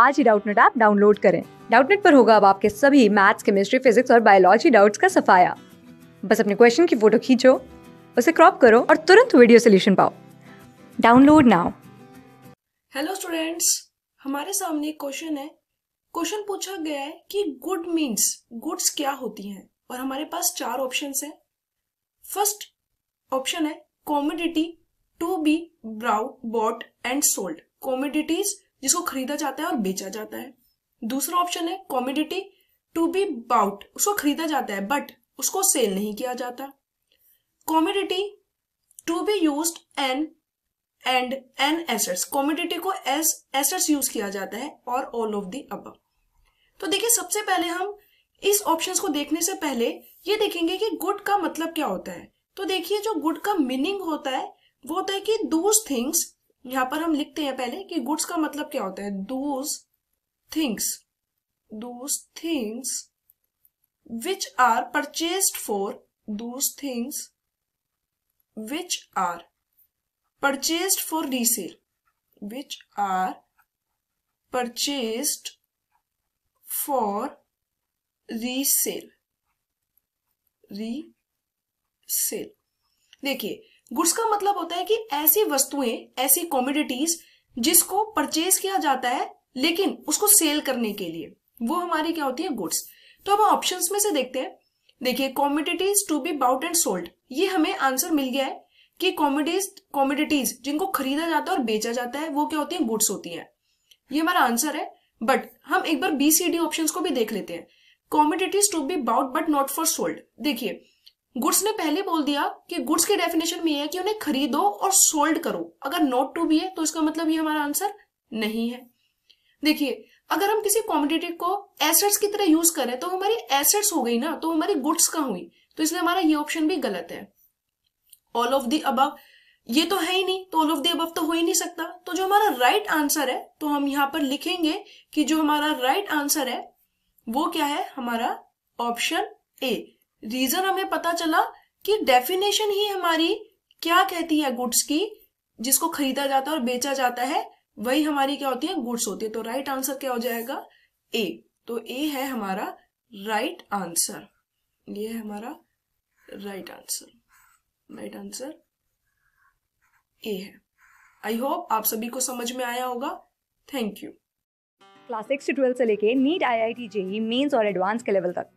आज ही Doubtnut app download करें डाउटनेट पर होगा अब आपके सभी मैथ्स केमिस्ट्री फिजिक्स और बायोलॉजी डाउट्स का सफाया बस अपने क्वेश्चन की फोटो खींचो उसे क्रॉप करो और तुरंत वीडियो सोल्यूशन पाओ डाउनलोड नाउ हेलो स्टूडेंट्स हमारे सामने क्वेश्चन है क्वेश्चन पूछा गया है कि गुड मीन्स गुड्स क्या होती हैं और हमारे पास चार ऑप्शन है फर्स्ट ऑप्शन है commodity to be brought bought and sold commodities जिसको खरीदा जाता है और बेचा जाता है दूसरा ऑप्शन है कॉमोडिटी टू बी बाउट उसको खरीदा जाता है बट उसको सेल नहीं किया जाता commodity to be use an and an assets commodity को एस एसेट्स यूज किया जाता है और ऑल ऑफ दी अब तो देखिए सबसे पहले हम इस ऑप्शंस को देखने से पहले ये देखेंगे कि गुड का मतलब क्या होता है तो देखिए जो गुड का मीनिंग होता है वो होता है कि दूस थिंग्स यहां पर हम लिखते हैं पहले कि गुड्स का मतलब क्या होता है those things those things which are purchased for those things which are for resale which are purchased for resale resale देखिए गुड्स का मतलब होता है कि ऐसी वस्तुएं ऐसी कॉमोडिटीज जिसको परचेज किया जाता है लेकिन उसको सेल करने के लिए वो हमारी क्या होती है गुड्स तो अब ऑप्शन में से देखते हैं देखिए commodities to be bought and sold ये हमें आंसर मिल गया है कि कॉमोडिटीज कॉमोडिटीज जिनको खरीदा जाता है और बेचा जाता है वो क्या होती है गुड्स होती है ये हमारा आंसर है बट हम एक बार बी सी डी ऑप्शन को भी देख लेते हैं commodities to be bought but not for sold देखिए गुड्स ने पहले बोल दिया कि गुड्स के डेफिनेशन में यह है कि उन्हें खरीदो और सोल्ड करो अगर नोट टू भी है तो इसका मतलब ये हमारा आंसर नहीं है देखिए अगर हम किसी कॉम्पिटेटिव को एसेट्स की तरह यूज करें तो हमारी एसेट्स हो गई ना तो हमारी गुड्स का हुई तो इसलिए हमारा ये ऑप्शन भी गलत है ऑल ऑफ दी अब ये तो है ही नहीं तो ऑल ऑफ दी अब तो हो ही नहीं सकता तो जो हमारा राइट right आंसर है तो हम यहां पर लिखेंगे कि जो हमारा राइट right आंसर है वो क्या है हमारा ऑप्शन ए रीजन हमें पता चला कि डेफिनेशन ही हमारी क्या कहती है गुड्स की जिसको खरीदा जाता है और बेचा जाता है वही हमारी क्या होती है गुड्स होती है तो राइट आंसर क्या हो जाएगा ए तो ए है हमारा राइट आंसर ये है हमारा right answer right answer A है आई होप आप सभी को समझ में आया होगा thank you class six to twelfth से लेके NEET I I T JEE mains और एडवांस के लेवल तक